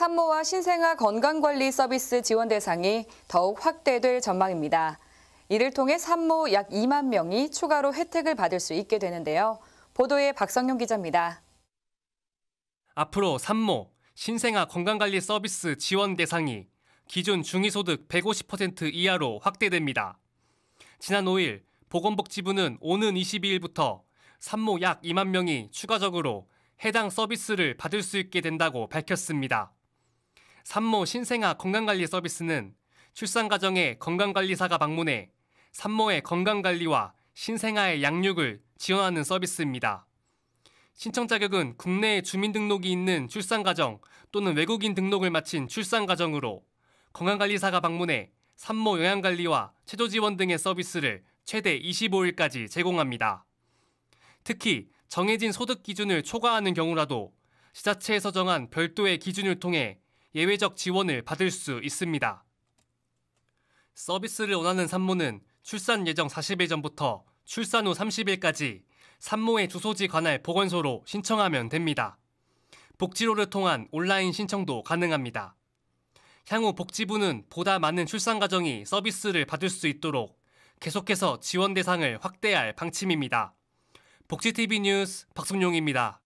산모와 신생아 건강관리 서비스 지원 대상이 더욱 확대될 전망입니다. 이를 통해 산모 약 2만 명이 추가로 혜택을 받을 수 있게 되는데요. 보도에 박성용 기자입니다. 앞으로 산모, 신생아 건강관리 서비스 지원 대상이 기존 중위소득 150% 이하로 확대됩니다. 지난 5일 보건복지부는 오는 22일부터 산모 약 2만 명이 추가적으로 해당 서비스를 받을 수 있게 된다고 밝혔습니다. 산모 신생아 건강관리 서비스는 출산가정에 건강관리사가 방문해 산모의 건강관리와 신생아의 양육을 지원하는 서비스입니다. 신청 자격은 국내에 주민등록이 있는 출산가정 또는 외국인 등록을 마친 출산가정으로 건강관리사가 방문해 산모 영양관리와 체조지원 등의 서비스를 최대 25일까지 제공합니다. 특히 정해진 소득 기준을 초과하는 경우라도 지자체에서 정한 별도의 기준을 통해 예외적 지원을 받을 수 있습니다. 서비스를 원하는 산모는 출산 예정 40일 전부터 출산 후 30일까지 산모의 주소지 관할 보건소로 신청하면 됩니다. 복지로를 통한 온라인 신청도 가능합니다. 향후 복지부는 보다 많은 출산 가정이 서비스를 받을 수 있도록 계속해서 지원 대상을 확대할 방침입니다. 복지TV 뉴스 박승용입니다.